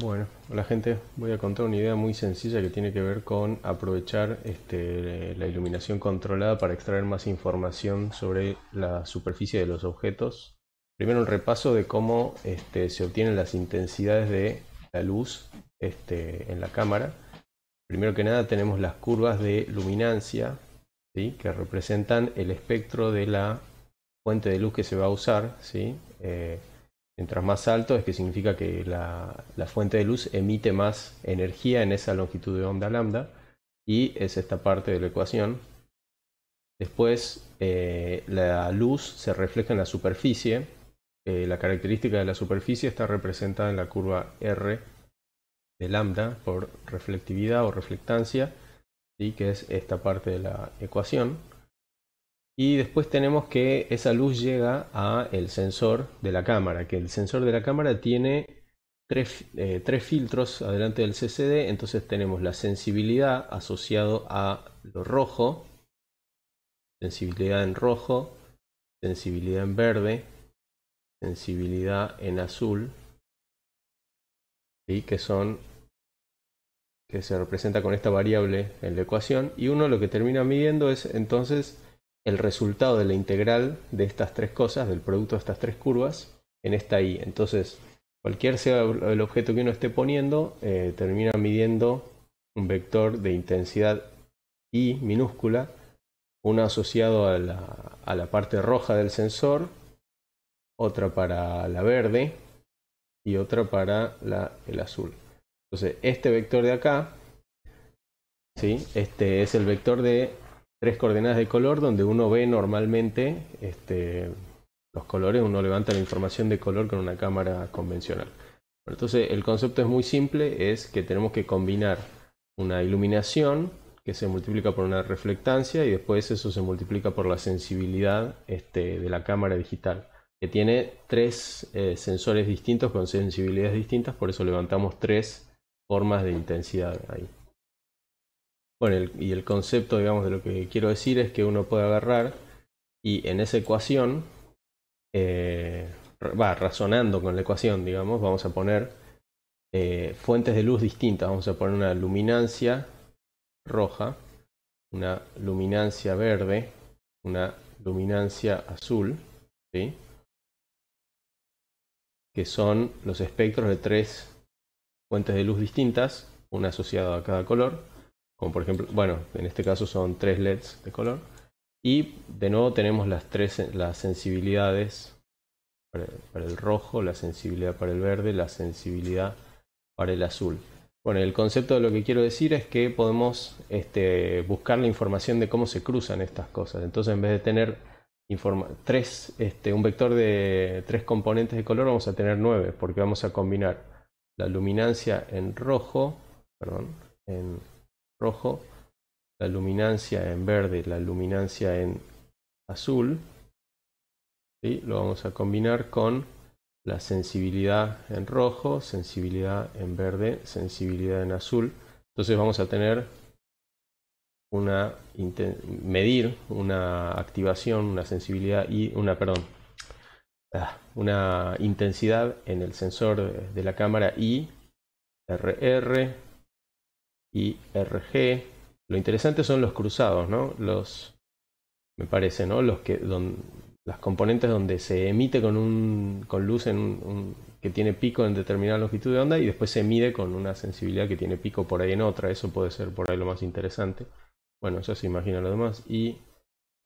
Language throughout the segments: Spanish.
Bueno, hola gente, voy a contar una idea muy sencilla que tiene que ver con aprovechar este, la iluminación controlada para extraer más información sobre la superficie de los objetos. Primero un repaso de cómo este, se obtienen las intensidades de la luz este, en la cámara. Primero que nada tenemos las curvas de luminancia que representan el espectro de la fuente de luz que se va a usar. ¿sí? Eh, Mientras más alto es que significa que la, fuente de luz emite más energía en esa longitud de onda lambda y es esta parte de la ecuación. Después eh, la luz se refleja en la superficie. Eh, la característica de la superficie está representada en la curva R de lambda por reflectividad o reflectancia, y que es esta parte de la ecuación y después tenemos que esa luz llega a el sensor de la cámara, que el sensor de la cámara tiene tres, eh, tres filtros adelante del CCD, entonces tenemos la sensibilidad asociado a lo rojo, sensibilidad en rojo, sensibilidad en verde, sensibilidad en azul, y que son que se representa con esta variable en la ecuación y uno lo que termina midiendo es entonces el resultado de la integral de estas tres cosas, del producto de estas tres curvas, en esta i. Entonces, cualquier sea el objeto que uno esté poniendo, eh, termina midiendo un vector de intensidad i minúscula, uno asociado a la, parte roja del sensor, otra para la verde y otra para el azul. Entonces, este vector de acá, ¿sí? este es el vector de tres coordenadas de color donde uno ve normalmente este, los colores, uno levanta la información de color con una cámara convencional. Entonces el concepto es muy simple, es que tenemos que combinar una iluminación que se multiplica por una reflectancia y después eso se multiplica por la sensibilidad este, de la cámara digital, que tiene tres eh, sensores distintos con sensibilidades distintas, por eso levantamos tres formas de intensidad ahí. Bueno, y el concepto, digamos, de lo que quiero decir es que uno puede agarrar y en esa ecuación, eh, va razonando con la ecuación, digamos, vamos a poner eh, fuentes de luz distintas. Vamos a poner una luminancia roja, una luminancia verde, una luminancia azul, que son los espectros de tres fuentes de luz distintas, una asociada a cada color como por ejemplo, bueno, en este caso son tres LEDs de color. Y de nuevo tenemos las tres las sensibilidades para, el rojo, la sensibilidad para el verde, la sensibilidad para el azul. Bueno, el concepto de lo que quiero decir es que podemos este, buscar la información de cómo se cruzan estas cosas. Entonces, en vez de tener tres, este, un vector de tres componentes de color, vamos a tener nueve, porque vamos a combinar la luminancia en rojo, perdón, en rojo, la luminancia en verde, la luminancia en azul. y Lo vamos a combinar con la sensibilidad en rojo, sensibilidad en verde, sensibilidad en azul. Entonces vamos a tener una medir una activación, una sensibilidad y una perdón, ah, una intensidad en el sensor de la cámara IRR y RG. Lo interesante son los cruzados, ¿no? Los, me parece, ¿no? Los que, las componentes donde se emite con, un, con luz en que tiene pico en determinada longitud de onda y después se mide con una sensibilidad que tiene pico por ahí en otra. Eso puede ser por ahí lo más interesante. Bueno, ya se imagina lo demás. Y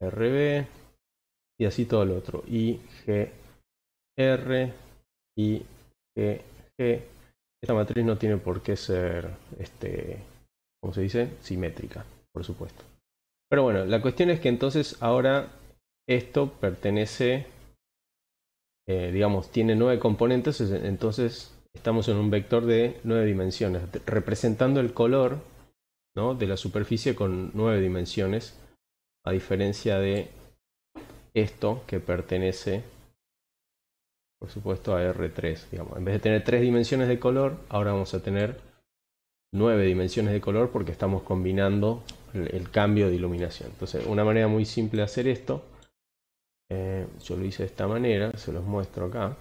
RB y así todo lo otro. Y GR, y GG, Esta matriz no tiene por qué ser este, como se dice? Simétrica, por supuesto. Pero bueno, la cuestión es que entonces ahora esto pertenece, eh, digamos, tiene nueve componentes, entonces estamos en un vector de nueve dimensiones, representando el color de la superficie con nueve dimensiones, a diferencia de esto que pertenece, por supuesto, a R3. En vez de tener tres dimensiones de color, ahora vamos a tener nueve dimensiones de color porque estamos combinando el, cambio de iluminación. Entonces, una manera muy simple de hacer esto, eh, yo lo hice de esta manera, se los muestro acá.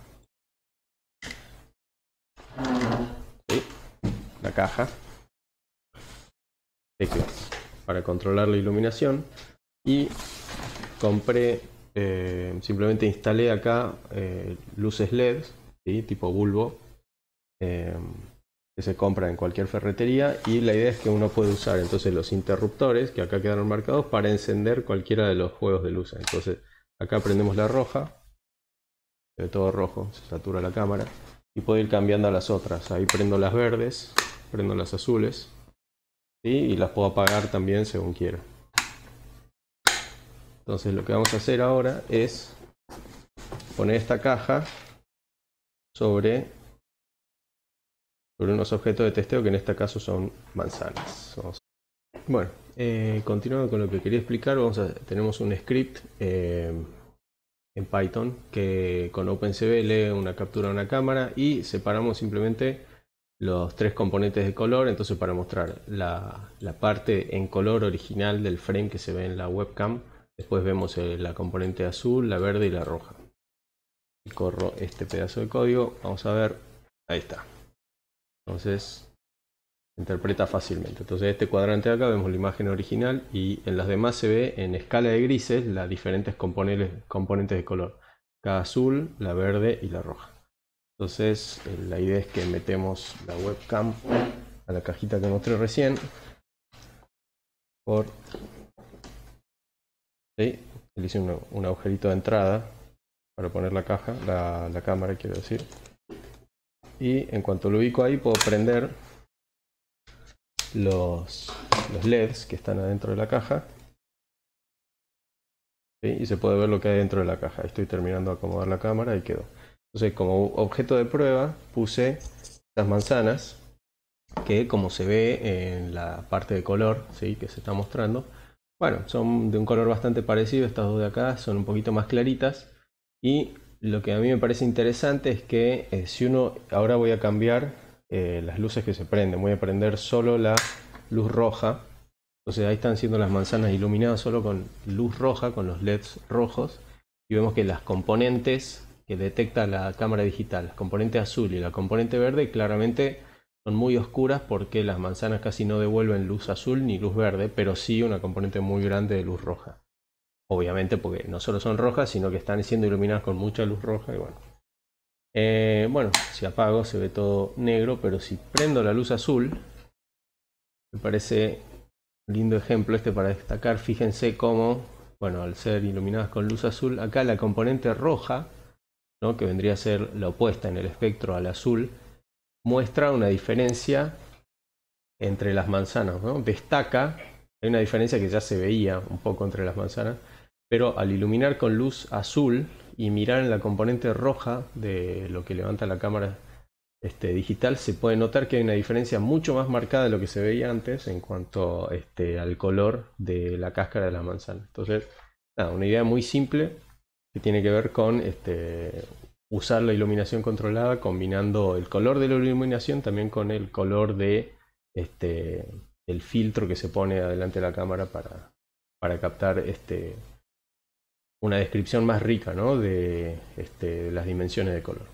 la caja. Este, para controlar la iluminación. Y compré, eh, simplemente instalé acá eh, luces LED, y tipo bulbo que se compra en cualquier ferretería y la idea es que uno puede usar entonces los interruptores que acá quedaron marcados para encender cualquiera de los juegos de luz. Entonces acá prendemos la roja, de todo rojo, se satura la cámara y puedo ir cambiando a las otras. Ahí prendo las verdes, prendo las azules y las puedo apagar también según quiera. Entonces lo que vamos a hacer ahora es poner esta caja sobre sobre unos objetos de testeo que en este caso son manzanas. Bueno, eh, continuando con lo que quería explicar, tenemos un script eh, en Python que con OpenCV lee una captura de una cámara y separamos simplemente los tres componentes de color, entonces para mostrar la, la parte en color original del frame que se ve en la webcam, después vemos eh, la componente azul, la verde y la roja. Y Corro este pedazo de código, vamos a ver, ahí está. Entonces se interpreta fácilmente. Entonces este cuadrante de acá vemos la imagen original y en las demás se ve en escala de grises las diferentes componentes de color. Cada azul, la verde y la roja. Entonces eh, la idea es que metemos la webcam a la cajita que mostré recién. Por... ¿Sí? Le hice un, agujerito de entrada para poner la caja, la cámara quiero decir y en cuanto lo ubico ahí puedo prender los, los LEDs que están adentro de la caja y se puede ver lo que hay dentro de la caja. Estoy terminando de acomodar la cámara y quedó. Entonces como objeto de prueba puse estas manzanas que como se ve en la parte de color ¿sí? que se está mostrando, bueno, son de un color bastante parecido, estas dos de acá son un poquito más claritas y lo que a mí me parece interesante es que eh, si uno, ahora voy a cambiar eh, las luces que se prenden, voy a prender solo la luz roja. Entonces ahí están siendo las manzanas iluminadas solo con luz roja, con los LEDs rojos. Y vemos que las componentes que detecta la cámara digital, la componente azul y la componente verde, claramente son muy oscuras porque las manzanas casi no devuelven luz azul ni luz verde, pero sí una componente muy grande de luz roja obviamente porque no solo son rojas, sino que están siendo iluminadas con mucha luz roja y bueno. Eh, bueno, si apago se ve todo negro, pero si prendo la luz azul, me parece un lindo ejemplo este para destacar. Fíjense cómo, bueno, al ser iluminadas con luz azul, acá la componente roja, que vendría a ser la opuesta en el espectro al azul, muestra una diferencia entre las manzanas, destaca, hay una diferencia que ya se veía un poco entre las manzanas, pero al iluminar con luz azul y mirar en la componente roja de lo que levanta la cámara este, digital, se puede notar que hay una diferencia mucho más marcada de lo que se veía antes en cuanto este, al color de la cáscara de la manzana. Entonces, una idea muy simple que tiene que ver con este, usar la iluminación controlada combinando el color de la iluminación también con el color de este el filtro que se pone adelante de la cámara para captar este una descripción más rica ¿no? de, este, de las dimensiones de color.